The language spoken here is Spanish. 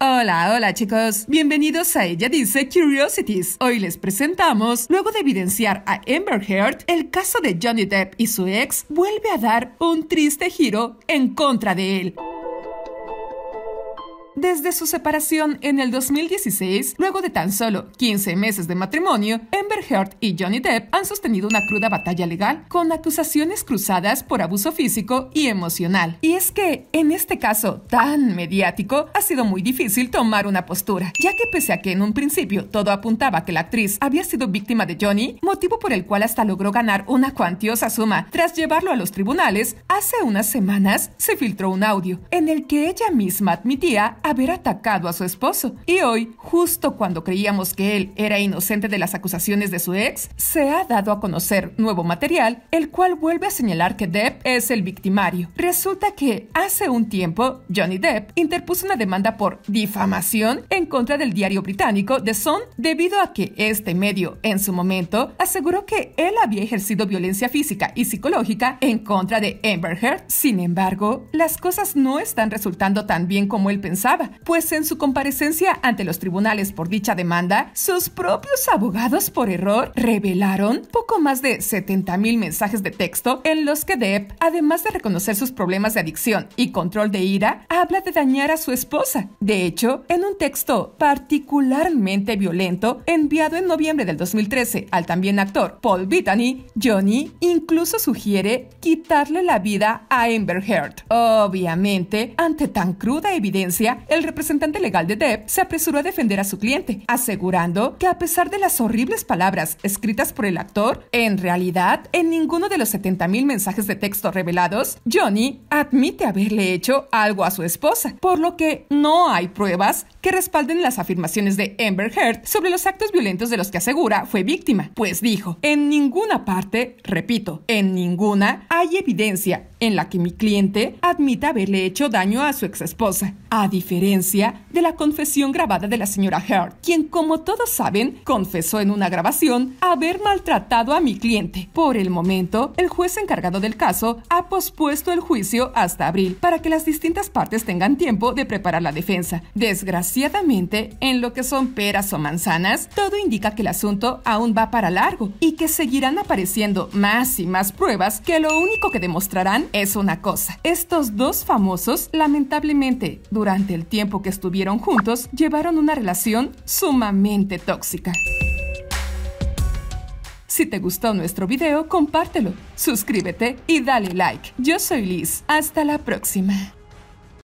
Hola, hola chicos, bienvenidos a Ella Dice Curiosities. Hoy les presentamos, luego de evidenciar a Amber Heard, el caso de Johnny Depp y su ex vuelve a dar un triste giro en contra de él desde su separación en el 2016, luego de tan solo 15 meses de matrimonio, Amber Heard y Johnny Depp han sostenido una cruda batalla legal con acusaciones cruzadas por abuso físico y emocional. Y es que, en este caso tan mediático, ha sido muy difícil tomar una postura, ya que pese a que en un principio todo apuntaba que la actriz había sido víctima de Johnny, motivo por el cual hasta logró ganar una cuantiosa suma tras llevarlo a los tribunales, hace unas semanas se filtró un audio en el que ella misma admitía haber atacado a su esposo. Y hoy, justo cuando creíamos que él era inocente de las acusaciones de su ex, se ha dado a conocer nuevo material, el cual vuelve a señalar que Depp es el victimario. Resulta que hace un tiempo, Johnny Depp interpuso una demanda por difamación en contra del diario británico The Sun debido a que este medio, en su momento, aseguró que él había ejercido violencia física y psicológica en contra de Amber Heard. Sin embargo, las cosas no están resultando tan bien como él pensaba pues en su comparecencia ante los tribunales por dicha demanda, sus propios abogados por error revelaron poco más de mil mensajes de texto en los que Depp, además de reconocer sus problemas de adicción y control de ira, habla de dañar a su esposa. De hecho, en un texto particularmente violento enviado en noviembre del 2013 al también actor Paul Bettany, Johnny incluso sugiere quitarle la vida a Amber Heard. Obviamente, ante tan cruda evidencia, el representante legal de Depp se apresuró a defender a su cliente, asegurando que a pesar de las horribles palabras escritas por el actor, en realidad, en ninguno de los 70.000 mensajes de texto revelados, Johnny admite haberle hecho algo a su esposa, por lo que no hay pruebas que respalden las afirmaciones de Amber Heard sobre los actos violentos de los que asegura fue víctima, pues dijo, en ninguna parte, repito, en ninguna hay evidencia en la que mi cliente admita haberle hecho daño a su exesposa. A de la confesión grabada de la señora Heard, quien, como todos saben, confesó en una grabación haber maltratado a mi cliente. Por el momento, el juez encargado del caso ha pospuesto el juicio hasta abril para que las distintas partes tengan tiempo de preparar la defensa. Desgraciadamente, en lo que son peras o manzanas, todo indica que el asunto aún va para largo y que seguirán apareciendo más y más pruebas que lo único que demostrarán es una cosa. Estos dos famosos, lamentablemente, durante el tiempo que estuvieron juntos, llevaron una relación sumamente tóxica. Si te gustó nuestro video, compártelo, suscríbete y dale like. Yo soy Liz. Hasta la próxima.